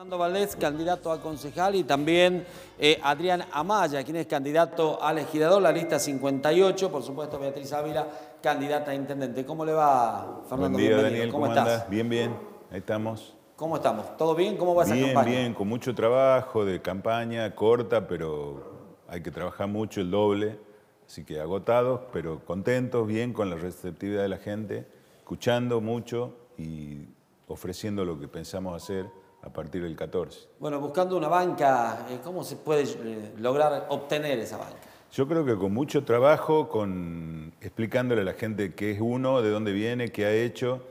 Fernando Valdés, candidato a concejal, y también eh, Adrián Amaya, quien es candidato a legislador, la lista 58, por supuesto Beatriz Ávila, candidata a intendente. ¿Cómo le va, Fernando? Buen día, ¿cómo, estás? Bien, bien, ahí estamos. ¿Cómo estamos? ¿Todo bien? ¿Cómo va esa campaña? Bien, bien, con mucho trabajo, de campaña corta, pero hay que trabajar mucho, el doble, así que agotados, pero contentos, bien con la receptividad de la gente, escuchando mucho y ofreciendo lo que pensamos hacer a partir del 14. Bueno, buscando una banca, eh, ¿cómo se puede eh, lograr obtener esa banca? Yo creo que con mucho trabajo, con explicándole a la gente qué es uno, de dónde viene, qué ha hecho,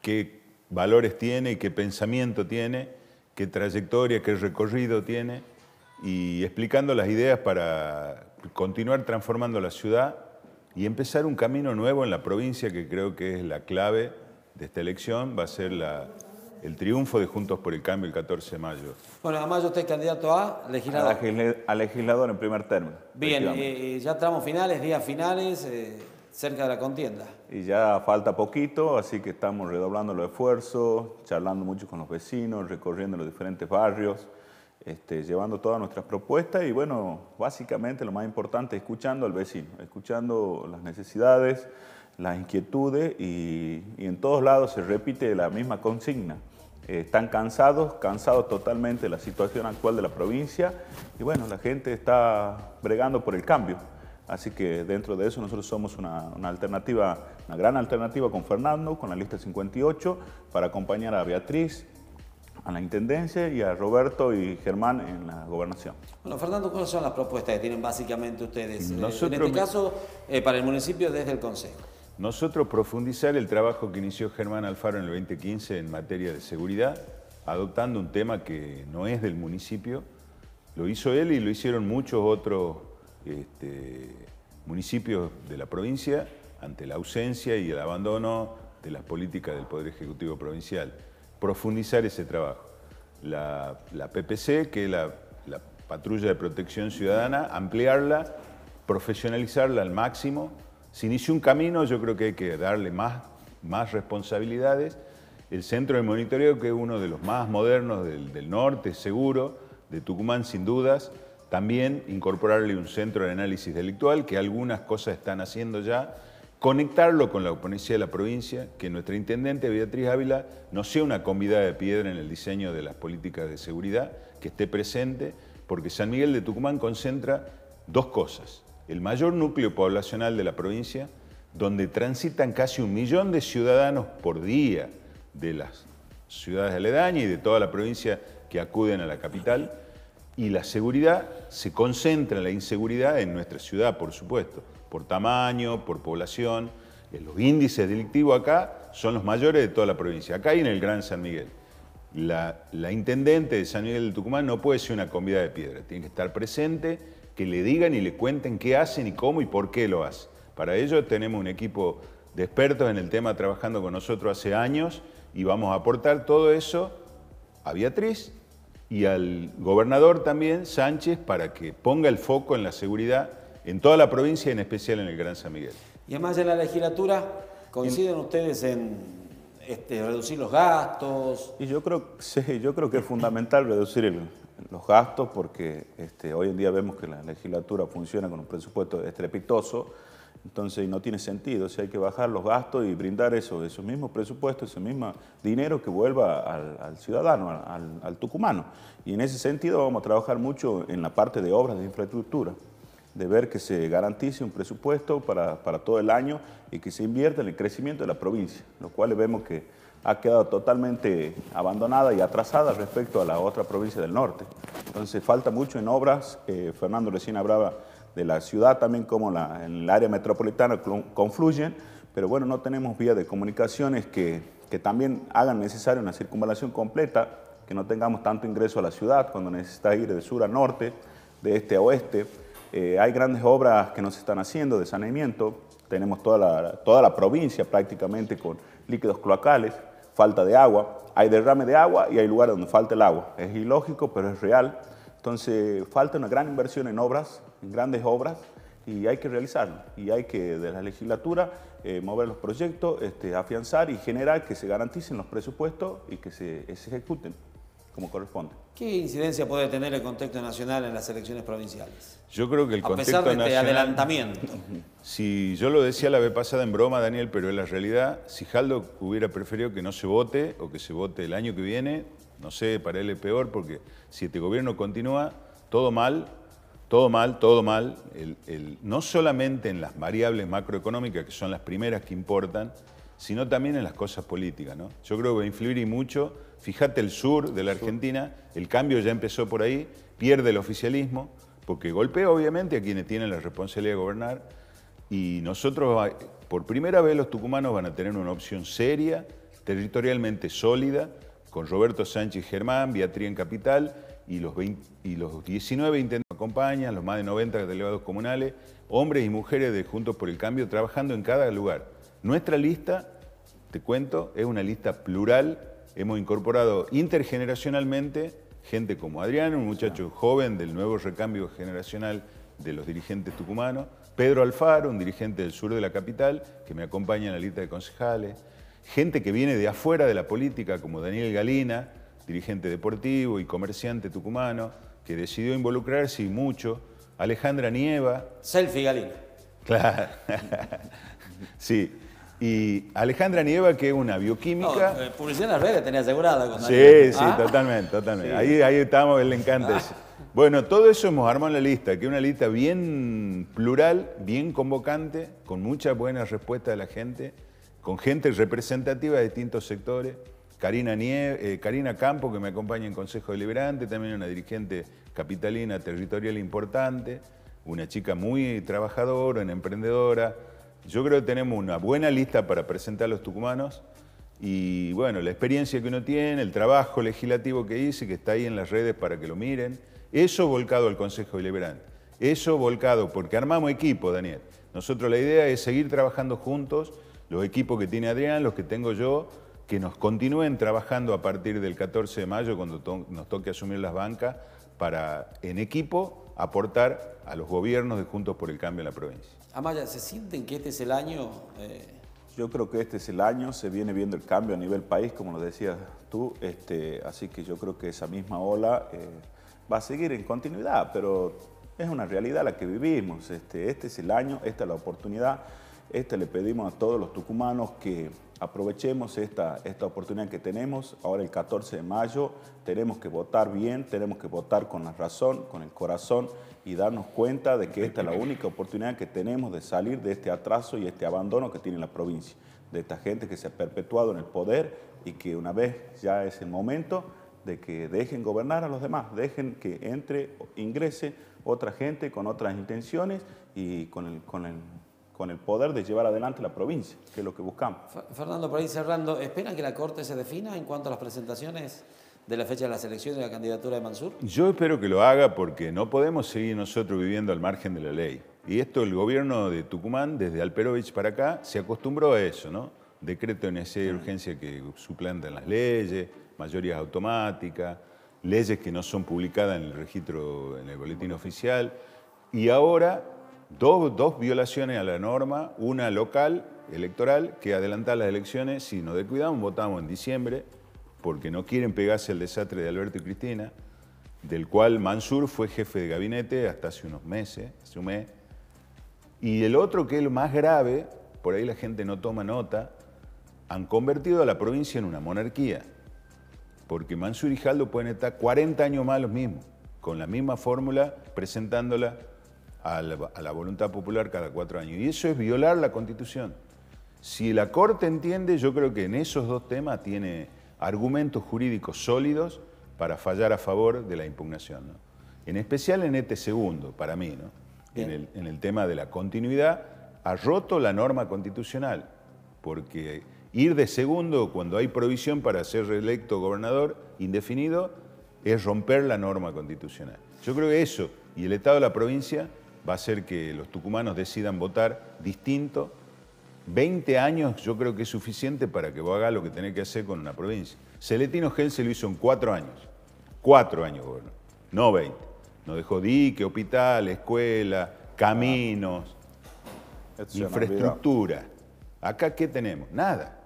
qué valores tiene, qué pensamiento tiene, qué trayectoria, qué recorrido tiene, y explicando las ideas para continuar transformando la ciudad y empezar un camino nuevo en la provincia que creo que es la clave de esta elección, va a ser la, el triunfo de Juntos por el Cambio el 14 de mayo. Bueno, además yo estoy candidato a legislador. A, legislador en primer término. Bien, eh, eh, ya estamos finales, días finales, eh, cerca de la contienda. Y ya falta poquito, así que estamos redoblando los esfuerzos, charlando mucho con los vecinos, recorriendo los diferentes barrios, este, llevando todas nuestras propuestas y bueno, básicamente lo más importante, escuchando al vecino, escuchando las necesidades las inquietudes y, y en todos lados se repite la misma consigna, eh, están cansados, cansados totalmente de la situación actual de la provincia y bueno, la gente está bregando por el cambio. Así que dentro de eso nosotros somos una, alternativa, una gran alternativa con Fernando, con la lista 58, para acompañar a Beatriz, a la Intendencia y a Roberto y Germán en la gobernación. Bueno, Fernando, ¿cuáles son las propuestas que tienen básicamente ustedes? Eh, en este caso, eh, para el municipio desde el Consejo. Nosotros profundizar el trabajo que inició Germán Alfaro en el 2015 en materia de seguridad, adoptando un tema que no es del municipio. Lo hizo él y lo hicieron muchos otros este, municipios de la provincia ante la ausencia y el abandono de las políticas del Poder Ejecutivo Provincial. Profundizar ese trabajo. La, PPC, que es la Patrulla de Protección Ciudadana, ampliarla, profesionalizarla al máximo se inició un camino, yo creo que hay que darle más, más responsabilidades. El centro de monitoreo, que es uno de los más modernos del, norte, seguro, de Tucumán sin dudas, también incorporarle un centro de análisis delictual, que algunas cosas están haciendo ya, conectarlo con la oponencia de la provincia, que nuestra intendente Beatriz Ávila no sea una comida de piedra en el diseño de las políticas de seguridad, que esté presente, porque San Miguel de Tucumán concentra dos cosas, el mayor núcleo poblacional de la provincia, donde transitan casi un millón de ciudadanos por día de las ciudades aledañas y de toda la provincia que acuden a la capital. Y la seguridad se concentra en la inseguridad en nuestra ciudad, por supuesto, por tamaño, por población. Eh, los índices delictivos acá son los mayores de toda la provincia, acá y en el Gran San Miguel. La, intendente de San Miguel de Tucumán no puede ser una comida de piedra. Tiene que estar presente, que le digan y le cuenten qué hacen y cómo y por qué lo hacen. Para ello tenemos un equipo de expertos en el tema trabajando con nosotros hace años y vamos a aportar todo eso a Beatriz y al gobernador también, Sánchez, para que ponga el foco en la seguridad en toda la provincia y en especial en el Gran San Miguel. Y además en la legislatura, ¿coinciden ustedes en este, reducir los gastos. Y yo creo, sí, yo creo que es fundamental reducir los gastos porque este, hoy en día vemos que la legislatura funciona con un presupuesto estrepitoso, entonces no tiene sentido, si hay que bajar los gastos y brindar eso, esos mismos presupuestos, ese mismo dinero que vuelva al, ciudadano, al, tucumano. Y en ese sentido vamos a trabajar mucho en la parte de obras de infraestructura de ver que se garantice un presupuesto para, todo el año y que se invierta en el crecimiento de la provincia, lo cual vemos que ha quedado totalmente abandonada y atrasada respecto a la otra provincia del norte. Entonces falta mucho en obras, eh, Fernando recién hablaba de la ciudad también como la, en el área metropolitana confluyen, pero bueno, no tenemos vías de comunicaciones que, también hagan necesaria una circunvalación completa, que no tengamos tanto ingreso a la ciudad cuando necesita ir de sur a norte, de este a oeste, eh, hay grandes obras que nos están haciendo de saneamiento. Tenemos toda la, toda la provincia prácticamente con líquidos cloacales, falta de agua. Hay derrame de agua y hay lugares donde falta el agua. Es ilógico, pero es real. Entonces, falta una gran inversión en obras, en grandes obras, y hay que realizarlo. Y hay que, de la legislatura, eh, mover los proyectos, este, afianzar y generar que se garanticen los presupuestos y que se ejecuten como corresponde. ¿Qué incidencia puede tener el contexto nacional en las elecciones provinciales? Yo creo que el contexto de este adelantamiento. Si yo lo decía la vez pasada en broma, Daniel, pero en la realidad, si Jaldo hubiera preferido que no se vote o que se vote el año que viene, no sé, para él es peor, porque si este gobierno continúa, todo mal, todo mal, todo mal, no solamente en las variables macroeconómicas, que son las primeras que importan, sino también en las cosas políticas. ¿no? Yo creo que va a influir y mucho. Fíjate el sur de la Argentina, el cambio ya empezó por ahí, pierde el oficialismo, porque golpea obviamente a quienes tienen la responsabilidad de gobernar. Y nosotros, por primera vez, los tucumanos van a tener una opción seria, territorialmente sólida, con Roberto Sánchez Germán, Beatriz en Capital, y los, y los 19 intentos los más de 90 delegados comunales, hombres y mujeres de Juntos por el Cambio, trabajando en cada lugar. Nuestra lista, te cuento, es una lista plural. Hemos incorporado intergeneracionalmente gente como Adrián, un muchacho joven del nuevo recambio generacional de los dirigentes tucumanos, Pedro Alfaro, un dirigente del sur de la capital, que me acompaña en la lista de concejales, gente que viene de afuera de la política, como Daniel Galina, dirigente deportivo y comerciante tucumano, que decidió involucrarse y mucho, Alejandra Nieva. Selfie Galina. Claro. sí. Y Alejandra Nieva, que es una bioquímica. No, oh, eh, publicidad en las redes tenía asegurada. sí, sí, ¿Ah? totalmente, totalmente. Ahí, ahí estamos, él le encanta ah. Bueno, todo eso hemos armado en la lista, que es una lista bien plural, bien convocante, con mucha buena respuesta de la gente, con gente representativa de distintos sectores. Karina, eh, Karina Campo, que me acompaña en Consejo Deliberante, también una dirigente capitalina territorial importante, una chica muy trabajadora, una emprendedora yo creo que tenemos una buena lista para presentar a los tucumanos y bueno, la experiencia que uno tiene, el trabajo legislativo que hice, que está ahí en las redes para que lo miren, eso volcado al Consejo Deliberante, eso volcado, porque armamos equipo, Daniel. Nosotros la idea es seguir trabajando juntos, los equipos que tiene Adrián, los que tengo yo, que nos continúen trabajando a partir del 14 de mayo, cuando nos toque asumir las bancas, para en equipo aportar a los gobiernos de Juntos por el Cambio en la provincia. Amaya, ¿se sienten que este es el año? Eh? Yo creo que este es el año, se viene viendo el cambio a nivel país, como lo decías tú, este, así que yo creo que esa misma ola eh, va a seguir en continuidad, pero es una realidad la que vivimos. Este, este es el año, esta es la oportunidad, esta le pedimos a todos los tucumanos que aprovechemos esta, esta oportunidad que tenemos. Ahora el 14 de mayo tenemos que votar bien, tenemos que votar con la razón, con el corazón y darnos cuenta de que esta es la única oportunidad que tenemos de salir de este atraso y este abandono que tiene la provincia, de esta gente que se ha perpetuado en el poder y que una vez ya es el momento de que dejen gobernar a los demás, dejen que entre, ingrese otra gente con otras intenciones y con el, con el con el poder de llevar adelante la provincia, que es lo que buscamos. Fernando, por ahí cerrando, ¿esperan que la Corte se defina en cuanto a las presentaciones de la fecha de las elecciones ...de la candidatura de Mansur? Yo espero que lo haga porque no podemos seguir nosotros viviendo al margen de la ley. Y esto el gobierno de Tucumán, desde Alperovich para acá, se acostumbró a eso, ¿no? Decreto de necesidad de urgencia que suplantan las leyes, mayorías automáticas, leyes que no son publicadas en el registro, en el boletín oficial. Y ahora Dos, violaciones a la norma, una local, electoral, que adelantar las elecciones, si nos descuidamos votamos en diciembre, porque no quieren pegarse al desastre de Alberto y Cristina, del cual Mansur fue jefe de gabinete hasta hace unos meses, hace un mes. Y el otro, que es lo más grave, por ahí la gente no toma nota, han convertido a la provincia en una monarquía, porque Mansur y Jaldo pueden estar 40 años más los mismos, con la misma fórmula, presentándola a la, voluntad popular cada cuatro años. Y eso es violar la Constitución. Si la Corte entiende, yo creo que en esos dos temas tiene argumentos jurídicos sólidos para fallar a favor de la impugnación. En especial en este segundo, para mí, ¿no? en el tema de la continuidad, ha roto la norma constitucional, porque ir de segundo cuando hay provisión para ser reelecto gobernador indefinido es romper la norma constitucional. Yo creo que eso y el Estado de la provincia va a ser que los tucumanos decidan votar distinto. 20 años yo creo que es suficiente para que vos hagas lo que tenés que hacer con una provincia. Celetino Gense lo hizo en cuatro años. Cuatro años, bueno. No 20. Nos dejó dique, hospital, escuela, caminos, ah. infraestructura. Acá, ¿qué tenemos? Nada.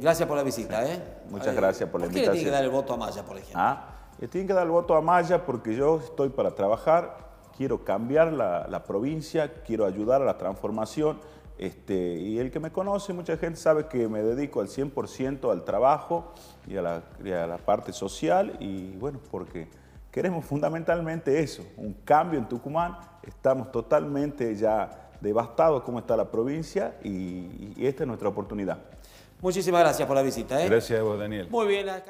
gracias por la visita, ¿eh? Muchas eh, gracias por la invitación. que dar el voto a Maya, por ejemplo? Ah, le tienen que dar el voto a Maya porque yo estoy para trabajar quiero cambiar la, provincia, quiero ayudar a la transformación. Este, y el que me conoce, mucha gente sabe que me dedico al 100% al trabajo y a, la, parte social y bueno, porque queremos fundamentalmente eso, un cambio en Tucumán, estamos totalmente ya devastados como está la provincia y, esta es nuestra oportunidad. Muchísimas gracias por la visita. ¿eh? Gracias a vos, Daniel. Muy bien. Acá...